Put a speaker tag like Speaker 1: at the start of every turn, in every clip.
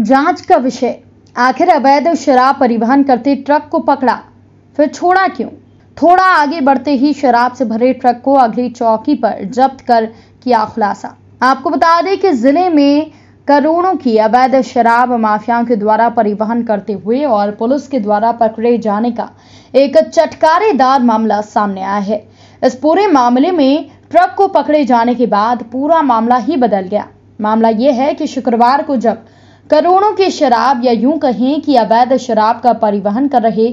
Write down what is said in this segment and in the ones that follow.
Speaker 1: जांच का विषय आखिर अवैध शराब परिवहन करते ट्रक को पकड़ा फिर छोड़ा क्यों थोड़ा आगे बढ़ते ही शराब से भरे ट्रक को अगली चौकी पर जब्त कर किया खुलासा आपको बता दें कि जिले में करोड़ों की अवैध शराब माफियाओं के द्वारा परिवहन करते हुए और पुलिस के द्वारा पकड़े जाने का एक चटकारेदार मामला सामने आया है इस पूरे मामले में ट्रक को पकड़े जाने के बाद पूरा मामला ही बदल गया मामला यह है कि शुक्रवार को जब करोड़ों की शराब या यूं कहें कि अवैध शराब का परिवहन कर रहे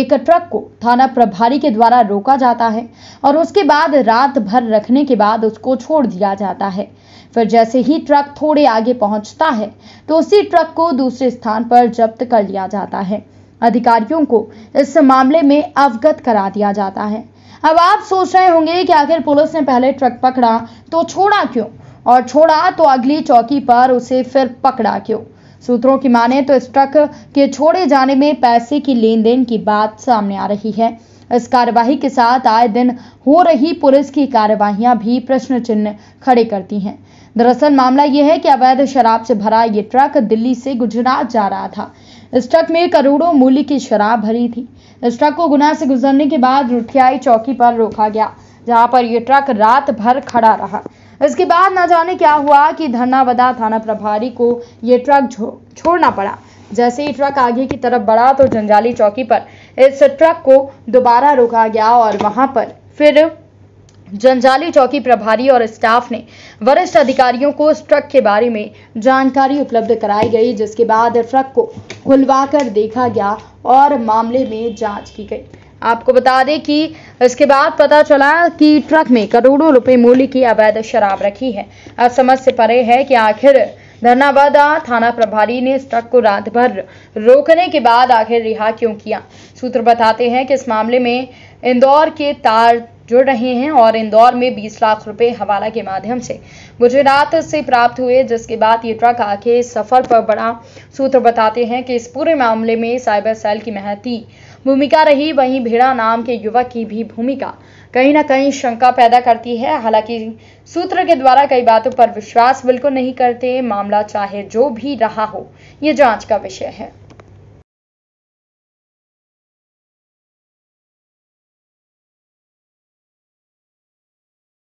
Speaker 1: एक ट्रक को थाना प्रभारी के द्वारा रोका जाता है और उसके बाद रात भर रखने के बाद उसको छोड़ दिया जाता है फिर जैसे ही ट्रक थोड़े आगे पहुंचता है तो उसी ट्रक को दूसरे स्थान पर जब्त कर लिया जाता है अधिकारियों को इस मामले में अवगत करा दिया जाता है अब आप सोच रहे होंगे कि आखिर पुलिस ने पहले ट्रक पकड़ा तो छोड़ा क्यों और छोड़ा तो अगली चौकी पर उसे फिर पकड़ा क्यों सूत्रों की माने तो इस ट्रक के छोड़े जाने में पैसे की लेन देन की बात सामने आ रही है इस कार्यवाही के साथ आए दिन हो रही पुलिस की कार्यवाहियां भी प्रश्न चिन्ह खड़े करती हैं दरअसल मामला यह है कि अवैध शराब से भरा ये ट्रक दिल्ली से गुजरात जा रहा था इस ट्रक में करोड़ों मूल्य की शराब भरी थी इस ट्रक को गुना से गुजरने के बाद रुठियाई चौकी पर रोका गया जहां पर यह ट्रक रात भर खड़ा रहा इसके बाद ना जाने क्या हुआ कि धरनावदा थाना प्रभारी को ये ट्रक छो, छोड़ना पड़ा जैसे ही ट्रक आगे की तरफ बढ़ा तो जंजाली चौकी पर इस ट्रक को दोबारा रोका गया और वहां पर फिर जंजाली चौकी प्रभारी और स्टाफ ने वरिष्ठ अधिकारियों को इस ट्रक के बारे में जानकारी उपलब्ध कराई गई जिसके बाद ट्रक को खुलवाकर देखा गया और मामले में जांच की गई आपको बता दें कि इसके बाद पता चला कि ट्रक में करोड़ों रुपए मूल्य की अवैध शराब रखी है अब समझ से परे है कि आखिर धरनावादा थाना प्रभारी ने इस ट्रक को रात भर रोकने के बाद आखिर रिहा क्यों किया सूत्र बताते हैं कि इस मामले में इंदौर के तार जुड़ रहे हैं और इंदौर में 20 लाख रुपए हवाला के माध्यम से गुजरात से प्राप्त हुए जिसके बाद ये ट्रक आके सफर पर बड़ा सूत्र बताते हैं कि इस पूरे मामले में साइबर सेल की महती भूमिका रही वहीं भेड़ा नाम के युवक की भी भूमिका कहीं ना कहीं शंका पैदा करती है हालांकि सूत्र के द्वारा कई बातों पर विश्वास बिल्कुल नहीं करते मामला चाहे जो भी रहा हो ये जांच का विषय है